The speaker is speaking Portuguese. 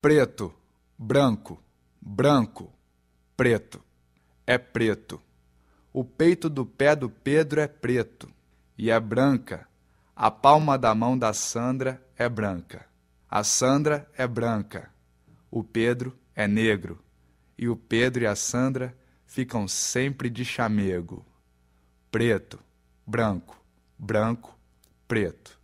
preto, branco, branco, preto, é preto. O peito do pé do Pedro é preto e é branca. A palma da mão da Sandra é branca. A Sandra é branca. O Pedro é negro. E o Pedro e a Sandra ficam sempre de chamego. Preto, branco, branco, preto.